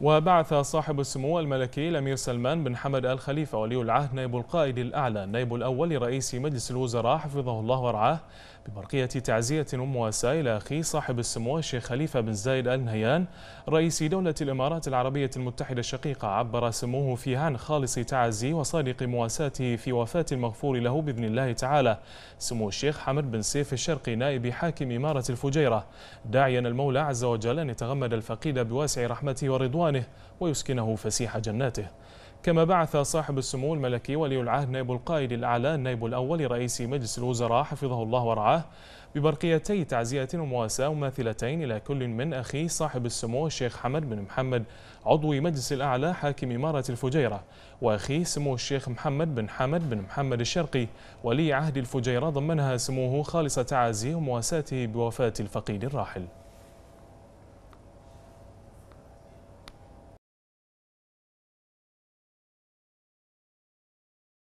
وبعث صاحب السمو الملكي الأمير سلمان بن حمد آل خليفة ولي العهد نائب القائد الأعلى النائب الأول لرئيس مجلس الوزراء حفظه الله ورعاه ببرقية تعزية ومواساة إلى أخيه صاحب السمو الشيخ خليفة بن زايد آل نهيان رئيس دولة الإمارات العربية المتحدة الشقيقة عبر سموه في عن خالص تعزي وصادق مواساته في وفاة المغفور له بإذن الله تعالى سمو الشيخ حمد بن سيف الشرقي نائب حاكم إمارة الفجيرة داعيا المولى عز وجل أن يتغمد الفقيد بواسع رحمته ورضوانه رضوانه ويسكنه فسيح جناته كما بعث صاحب السمو الملكي ولي العهد نائب القائد الأعلى النائب الأول رئيس مجلس الوزراء حفظه الله ورعاه ببرقيتي تعزية ومواساة مماثلتين إلى كل من أخيه صاحب السمو الشيخ حمد بن محمد عضو مجلس الأعلى حاكم إمارة الفجيرة وأخيه سمو الشيخ محمد بن حمد بن محمد الشرقي ولي عهد الفجيرة ضمنها سموه خالص تعازيه ومواساته بوفاة الفقيد الراحل